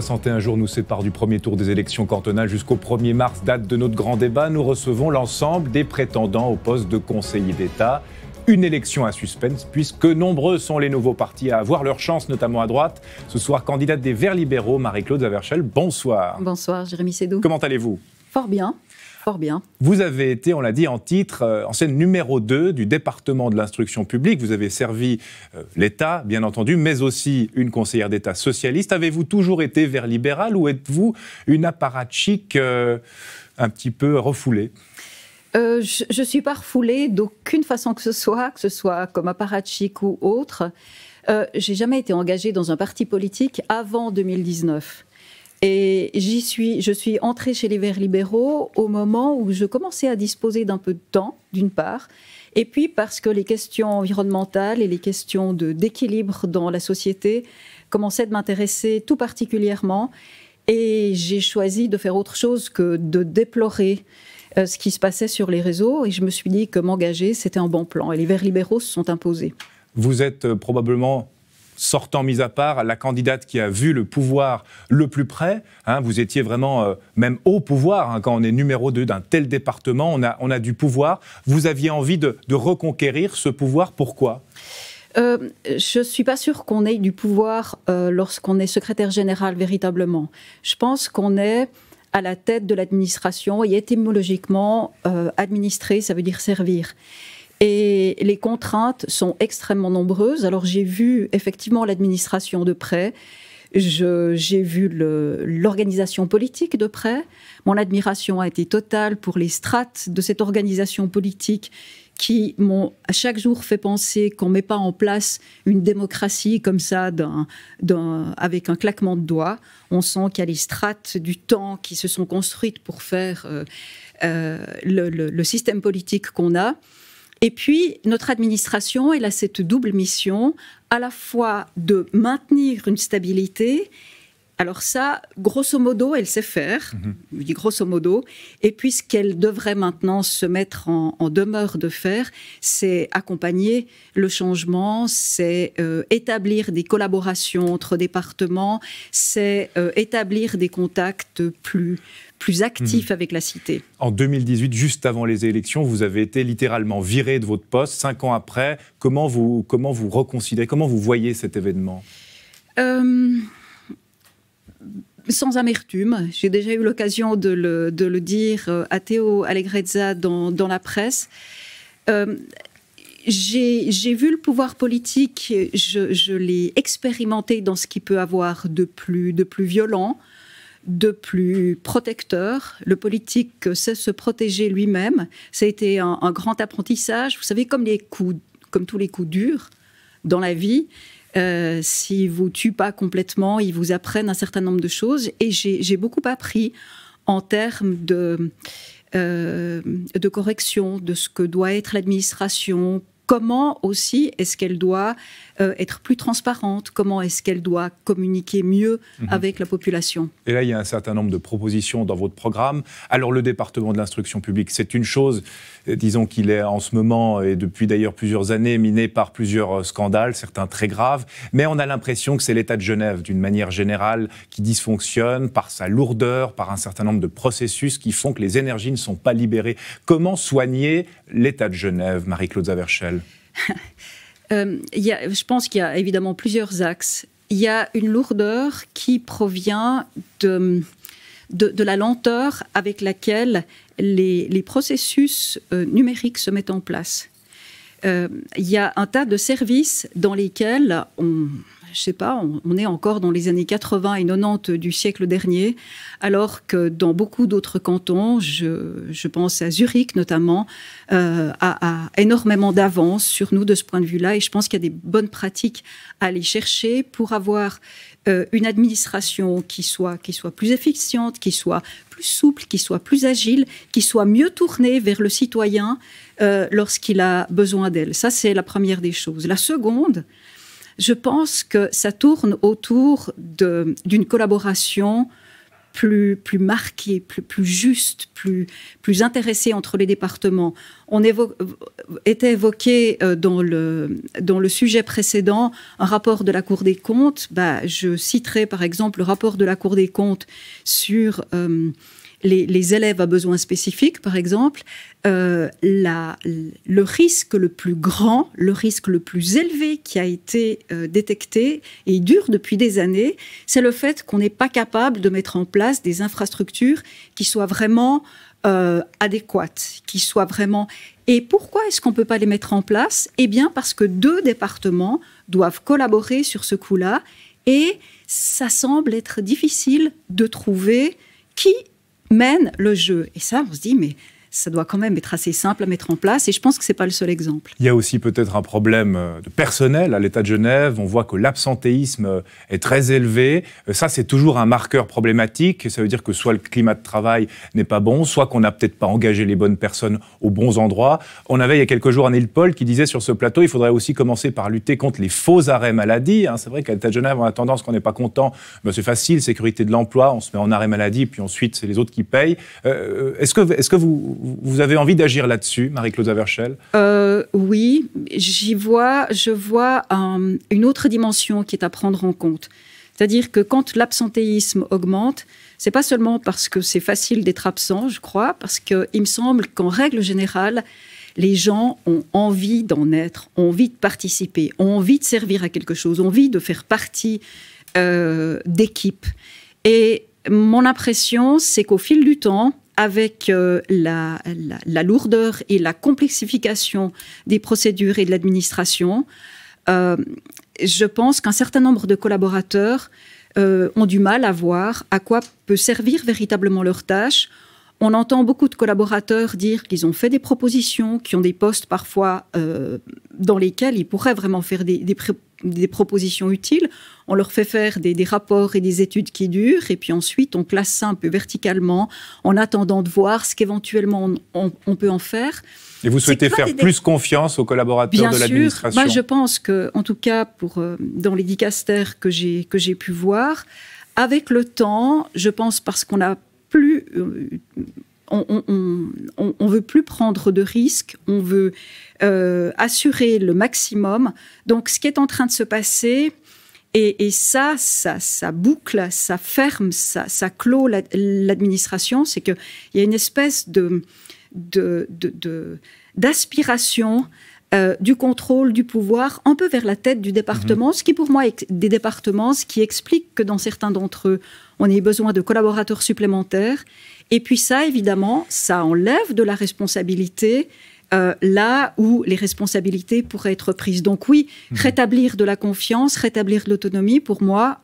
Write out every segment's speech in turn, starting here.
61 jours nous séparent du premier tour des élections cantonales jusqu'au 1er mars, date de notre grand débat. Nous recevons l'ensemble des prétendants au poste de conseiller d'État. Une élection à suspense, puisque nombreux sont les nouveaux partis à avoir leur chance, notamment à droite. Ce soir, candidate des Verts libéraux, Marie-Claude Zaverchel, bonsoir. Bonsoir, Jérémy Sédou. Comment allez-vous Fort bien. Fort bien. Vous avez été, on l'a dit en titre, ancienne euh, numéro 2 du département de l'instruction publique. Vous avez servi euh, l'État, bien entendu, mais aussi une conseillère d'État socialiste. Avez-vous toujours été vers libéral ou êtes-vous une apparatchik euh, un petit peu refoulée je ne suis pas refoulée d'aucune façon que ce soit, que ce soit comme apparatchik ou autre. Euh, j'ai jamais été engagée dans un parti politique avant 2019. Et j'y suis, je suis entrée chez les Verts libéraux au moment où je commençais à disposer d'un peu de temps, d'une part, et puis parce que les questions environnementales et les questions d'équilibre dans la société commençaient de m'intéresser tout particulièrement. Et j'ai choisi de faire autre chose que de déplorer euh, ce qui se passait sur les réseaux. Et je me suis dit que m'engager, c'était un bon plan. Et les Verts libéraux se sont imposés. Vous êtes euh, probablement sortant mis à part la candidate qui a vu le pouvoir le plus près. Hein, vous étiez vraiment euh, même au pouvoir hein, quand on est numéro 2 d'un tel département. On a, on a du pouvoir. Vous aviez envie de, reconquérir ce pouvoir. Pourquoi euh, je ne suis pas sûre qu'on ait du pouvoir euh, lorsqu'on est secrétaire général véritablement. Je pense qu'on est à la tête de l'administration et étymologiquement, administrer, ça veut dire servir. Et les contraintes sont extrêmement nombreuses. Alors j'ai vu effectivement l'administration de près. J'ai vu l'organisation politique de près. Mon admiration a été totale pour les strates de cette organisation politique qui m'ont à chaque jour fait penser qu'on ne met pas en place une démocratie comme ça avec un claquement de doigts. On sent qu'il y a les strates du temps qui se sont construites pour faire euh, euh, le, système politique qu'on a. Et puis, notre administration, elle a cette double mission, à la fois de maintenir une stabilité, alors ça, grosso modo, elle sait faire, mhm. je dis grosso modo, et puis ce qu'elle devrait maintenant se mettre en, demeure de faire, c'est accompagner le changement, c'est euh, établir des collaborations entre départements, c'est euh, établir des contacts plus, plus actif mhm. avec la cité. En 2018, juste avant les élections, vous avez été littéralement viré de votre poste. Cinq ans après, comment vous, comment vous reconsidérez, comment vous voyez cet événement euh, sans amertume. J'ai déjà eu l'occasion de le, de le, dire euh, à Théo Allegrezza dans, la presse. Euh, j'ai vu le pouvoir politique, je, je l'ai expérimenté dans ce qui peut avoir de plus, de plus violent, de plus protecteur. Le politique sait se protéger lui-même. Ça a été un, grand apprentissage. Vous savez, comme, les coups, comme tous les coups durs dans la vie, euh, s'ils vous tuent pas complètement, ils vous apprennent un certain nombre de choses. Et j'ai beaucoup appris en termes euh, de correction de ce que doit être l'administration comment aussi est-ce qu'elle doit euh, être plus transparente, comment est-ce qu'elle doit communiquer mieux mhm. avec la population. Et là, il y a un certain nombre de propositions dans votre programme. Alors, le département de l'instruction publique, c'est une chose, disons qu'il est en ce moment, et depuis d'ailleurs plusieurs années, miné par plusieurs euh, scandales, certains très graves, mais on a l'impression que c'est l'État de Genève, d'une manière générale, qui dysfonctionne par sa lourdeur, par un certain nombre de processus qui font que les énergies ne sont pas libérées. Comment soigner l'État de Genève, Marie-Claude Zaverchel euh, je pense qu'il y a évidemment plusieurs axes. Il y a une lourdeur qui provient de, de, la lenteur avec laquelle les, les processus euh, numériques se mettent en place. Euh, il y a un tas de services dans lesquels on, je sais pas, on, est encore dans les années 80 et 90 du siècle dernier, alors que dans beaucoup d'autres cantons, je, pense à Zurich notamment, euh, a, énormément d'avance sur nous de ce point de vue-là. Et je pense qu'il y a des bonnes pratiques à aller chercher pour avoir euh, une administration qui soit, plus efficiente, qui soit plus souple, qui soit plus agile, qui soit mieux tournée vers le citoyen euh, lorsqu'il a besoin d'elle. Ça, c'est la première des choses. La seconde, je pense que ça tourne autour d'une collaboration plus, plus marquée, plus, plus juste, plus, plus intéressée entre les départements. On était évoqué euh, dans le, dans le sujet précédent un rapport de la Cour des comptes. Bah, je citerai par exemple le rapport de la Cour des comptes sur... Euh, les, élèves à besoins spécifiques, par exemple, euh, le risque le plus grand, le risque le plus élevé qui a été euh, détecté, et dure depuis des années, c'est le fait qu'on n'est pas capable de mettre en place des infrastructures qui soient vraiment euh, adéquates, qui soient vraiment... Et pourquoi est-ce qu'on ne peut pas les mettre en place Eh bien parce que deux départements doivent collaborer sur ce coup-là, et ça semble être difficile de trouver qui mène le jeu. Et ça, on se dit, mais ça doit quand même être assez simple à mettre en place et je pense que ce n'est pas le seul exemple. Il y a aussi peut-être un problème euh, de personnel à l'État de Genève. On voit que l'absentéisme euh, est très élevé. Euh, ça, c'est toujours un marqueur problématique. Ça veut dire que soit le climat de travail n'est pas bon, soit qu'on n'a peut-être pas engagé les bonnes personnes aux bons endroits. On avait il y a quelques jours Anil Paul qui disait sur ce plateau il faudrait aussi commencer par lutter contre les faux arrêts maladie. Hein. C'est vrai qu'à l'État de Genève, on a tendance qu'on n'est pas content. mais ben, c'est facile, sécurité de l'emploi, on se met en arrêt maladie, puis ensuite, c'est les autres qui payent. est-ce que, est -ce que vous, vous avez envie d'agir là-dessus, Marie-Claude Averchel euh, Oui, j'y vois, je vois une autre dimension qui est à prendre en compte. C'est-à-dire que quand l'absentéisme augmente, c'est pas seulement parce que c'est facile d'être absent, je crois, parce qu'il me semble qu'en règle générale, les gens ont envie d'en être, ont envie de participer, ont envie de servir à quelque chose, ont envie de faire partie euh, d'équipes. Et mon impression, c'est qu'au fil du temps, avec euh, la, lourdeur et la complexification des procédures et de l'administration, euh, je pense qu'un certain nombre de collaborateurs euh, ont du mal à voir à quoi peut servir véritablement leur tâche. On entend beaucoup de collaborateurs dire qu'ils ont fait des propositions, qui ont des postes parfois dans lesquels ils pourraient vraiment faire des, des des propositions utiles, on leur fait faire des, rapports et des études qui durent, et puis ensuite on classe ça un peu verticalement en attendant de voir ce qu'éventuellement on, peut en faire. Et vous souhaitez faire plus confiance aux collaborateurs de l'administration Moi, je pense que, en tout cas, pour, euh, dans les dicastères que j'ai, que j'ai pu voir, avec le temps, je pense parce qu'on a plus, euh, on, on, veut plus prendre de risques, on veut euh, assurer le maximum. Donc, ce qui est en train de se passer, et, ça, ça, ça, boucle, ça ferme, ça, clôt l'administration, c'est qu'il y a une espèce d'aspiration. Euh, du contrôle, du pouvoir, un peu vers la tête du département, mmh. ce qui pour moi est des départements, ce qui explique que dans certains d'entre eux, on ait besoin de collaborateurs supplémentaires. Et puis ça, évidemment, ça enlève de la responsabilité euh, là où les responsabilités pourraient être prises. Donc oui, mhm. rétablir de la confiance, rétablir l'autonomie, pour moi,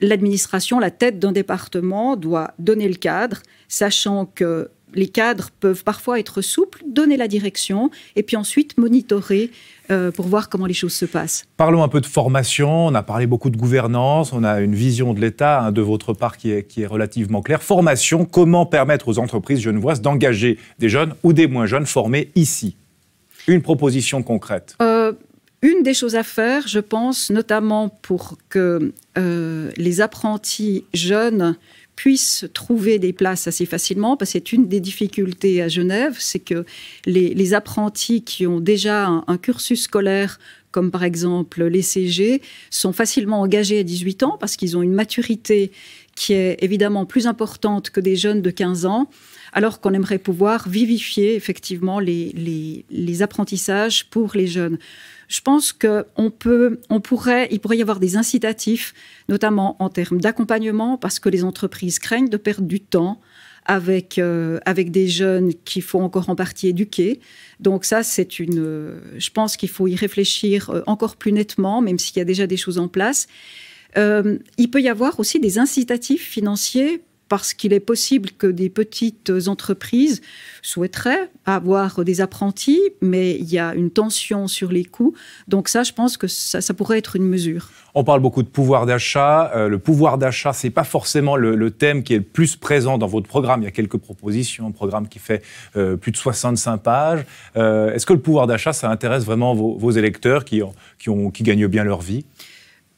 l'administration, la tête d'un département doit donner le cadre, sachant que les cadres peuvent parfois être souples, donner la direction et puis ensuite monitorer euh, pour voir comment les choses se passent. Parlons un peu de formation. On a parlé beaucoup de gouvernance. On a une vision de l'État hein, de votre part qui est, qui est relativement claire. Formation, comment permettre aux entreprises genevoises d'engager des jeunes ou des moins jeunes formés ici Une proposition concrète euh, Une des choses à faire, je pense, notamment pour que euh, les apprentis jeunes puissent trouver des places assez facilement, parce que c'est une des difficultés à Genève, c'est que les, apprentis qui ont déjà un, cursus scolaire comme par exemple les CG, sont facilement engagés à 18 ans parce qu'ils ont une maturité qui est évidemment plus importante que des jeunes de 15 ans, alors qu'on aimerait pouvoir vivifier effectivement les, les, apprentissages pour les jeunes. Je pense qu'on peut, on pourrait, il pourrait y avoir des incitatifs, notamment en termes d'accompagnement, parce que les entreprises craignent de perdre du temps avec, euh, avec des jeunes qu'il faut encore en partie éduquer. Donc ça, c'est une... je pense qu'il faut y réfléchir euh, encore plus nettement, même s'il y a déjà des choses en place. Euh, il peut y avoir aussi des incitatifs financiers parce qu'il est possible que des petites entreprises souhaiteraient avoir des apprentis, mais il y a une tension sur les coûts. Donc ça, je pense que ça, pourrait être une mesure. On parle beaucoup de pouvoir d'achat. Euh, le pouvoir d'achat, ce n'est pas forcément le, thème qui est le plus présent dans votre programme. Il y a quelques propositions, un programme qui fait euh, plus de 65 pages. Est-ce que le pouvoir d'achat, ça intéresse vraiment vos, électeurs qui gagnent bien leur vie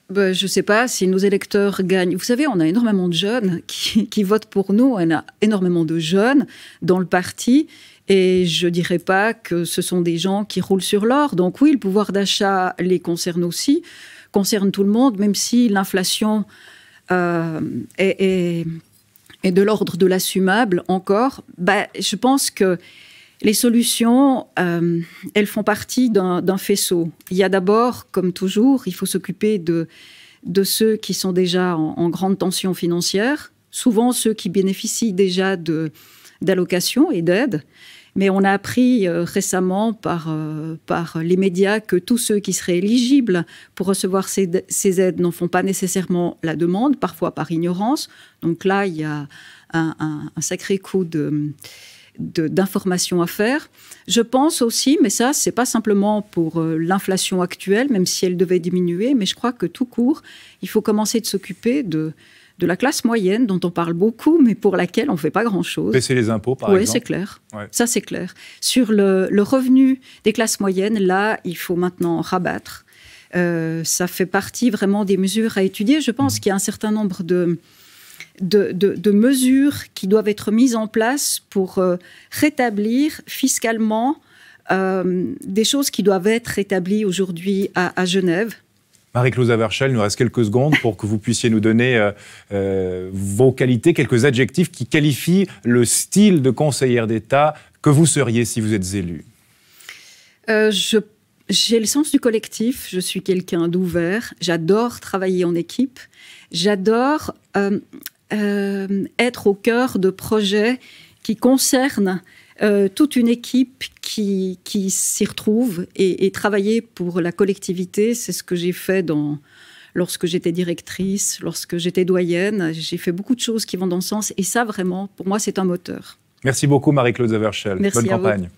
bah, je ne sais pas si nos électeurs gagnent. Vous savez, on a énormément de jeunes qui, votent pour nous. On a énormément de jeunes dans le parti. Et je ne dirais pas que ce sont des gens qui roulent sur l'or. Donc oui, le pouvoir d'achat les concerne aussi, concerne tout le monde, même si l'inflation euh, est, de l'ordre de l'assumable encore. Bah, je pense que les solutions, euh, elles font partie d'un faisceau. Il y a d'abord, comme toujours, il faut s'occuper de, ceux qui sont déjà en, grande tension financière, souvent ceux qui bénéficient déjà d'allocations et d'aides. Mais on a appris euh, récemment euh, par, les médias que tous ceux qui seraient éligibles pour recevoir ces, aides n'en font pas nécessairement la demande, parfois par ignorance. Donc là, il y a un, un sacré coup de d'informations à faire. Je pense aussi, mais ça, c'est pas simplement pour euh, l'inflation actuelle, même si elle devait diminuer, mais je crois que tout court, il faut commencer de s'occuper de, de la classe moyenne dont on parle beaucoup, mais pour laquelle on ne fait pas grand-chose. Baisser les impôts, par exemple. Oui, c'est clair. Ça, c'est clair. Sur le, revenu des classes moyennes, là, il faut maintenant rabattre. Euh, ça fait partie vraiment des mesures à étudier. Je pense mmh. qu'il y a un certain nombre de, de, mesures qui doivent être mises en place pour euh, rétablir fiscalement euh, des choses qui doivent être rétablies aujourd'hui à, Genève. Marie-Claude Averchel, nous reste quelques secondes pour que vous puissiez nous donner euh, vos qualités, quelques adjectifs qui qualifient le style de conseillère d'État que vous seriez si vous êtes élue. je j'ai le sens du collectif, je suis quelqu'un d'ouvert, j'adore travailler en équipe, j'adore euh, euh, être au cœur de projets qui concernent euh, toute une équipe qui, qui s'y retrouve et, travailler pour la collectivité, c'est ce que j'ai fait dans, lorsque j'étais directrice, lorsque j'étais doyenne, j'ai fait beaucoup de choses qui vont dans ce sens et ça vraiment, pour moi, c'est un moteur. Merci beaucoup Marie-Claude Zaverchel. Bonne campagne.